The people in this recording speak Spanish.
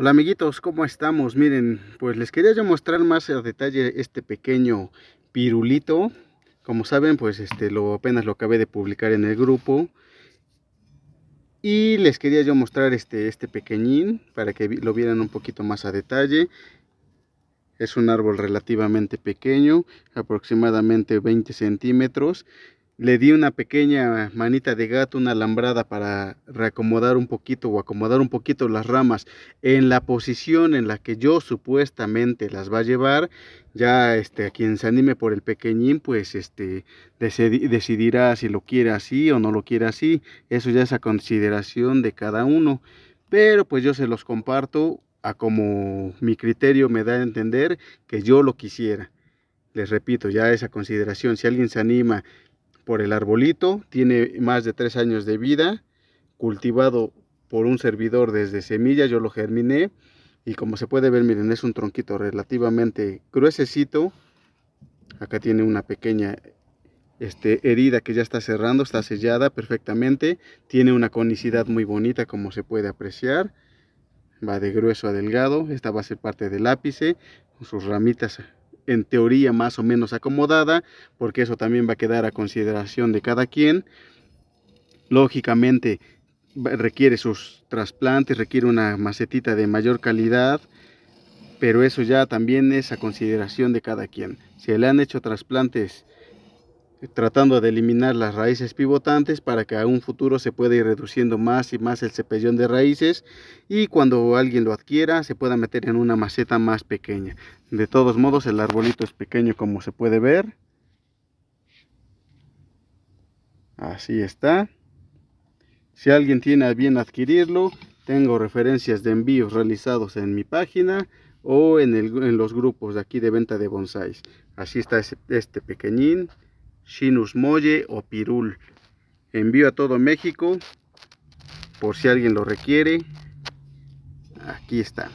Hola amiguitos, ¿cómo estamos? Miren, pues les quería yo mostrar más a detalle este pequeño pirulito. Como saben, pues este lo apenas lo acabé de publicar en el grupo. Y les quería yo mostrar este, este pequeñín para que lo vieran un poquito más a detalle. Es un árbol relativamente pequeño, aproximadamente 20 centímetros. Le di una pequeña manita de gato, una alambrada para reacomodar un poquito o acomodar un poquito las ramas en la posición en la que yo supuestamente las va a llevar. Ya este, a quien se anime por el pequeñín, pues este, decidirá si lo quiere así o no lo quiere así. Eso ya es a consideración de cada uno. Pero pues yo se los comparto a como mi criterio me da a entender que yo lo quisiera. Les repito, ya esa consideración, si alguien se anima por el arbolito, tiene más de tres años de vida, cultivado por un servidor desde semilla, yo lo germiné y como se puede ver, miren, es un tronquito relativamente gruesecito. Acá tiene una pequeña este, herida que ya está cerrando, está sellada perfectamente. Tiene una conicidad muy bonita como se puede apreciar. Va de grueso a delgado, esta va a ser parte del ápice, sus ramitas en teoría más o menos acomodada, porque eso también va a quedar a consideración de cada quien. Lógicamente requiere sus trasplantes, requiere una macetita de mayor calidad, pero eso ya también es a consideración de cada quien. Si le han hecho trasplantes tratando de eliminar las raíces pivotantes para que a un futuro se pueda ir reduciendo más y más el cepellón de raíces y cuando alguien lo adquiera se pueda meter en una maceta más pequeña. De todos modos el arbolito es pequeño como se puede ver. Así está. Si alguien tiene a bien adquirirlo, tengo referencias de envíos realizados en mi página o en, en los grupos de aquí de venta de bonsáis. Así está este pequeñín. Sinus Molle o Pirul. Envío a todo México por si alguien lo requiere. Aquí está.